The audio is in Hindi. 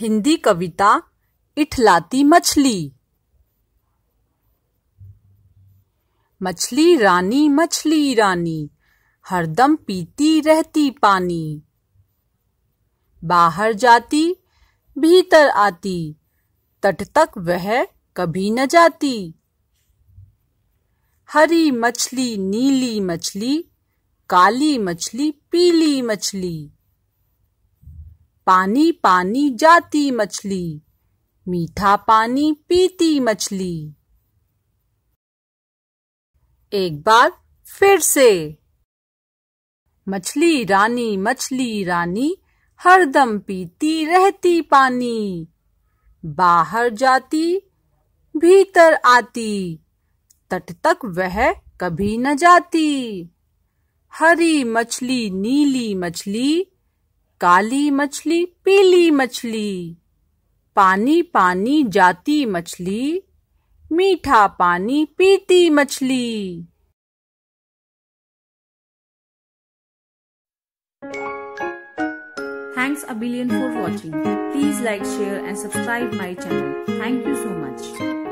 हिंदी कविता इठलाती मछली मछली रानी मछली रानी हरदम पीती रहती पानी बाहर जाती भीतर आती तट तक वह कभी न जाती हरी मछली नीली मछली काली मछली पीली मछली पानी पानी जाती मछली मीठा पानी पीती मछली एक बार फिर से मछली रानी मछली रानी हरदम पीती रहती पानी बाहर जाती भीतर आती तट तक वह कभी न जाती हरी मछली नीली मछली काली मछली पीली मछली पानी पानी जाती मछली मीठा पानी पीती मछली thanks a billion for watching please like share and subscribe my channel thank you so much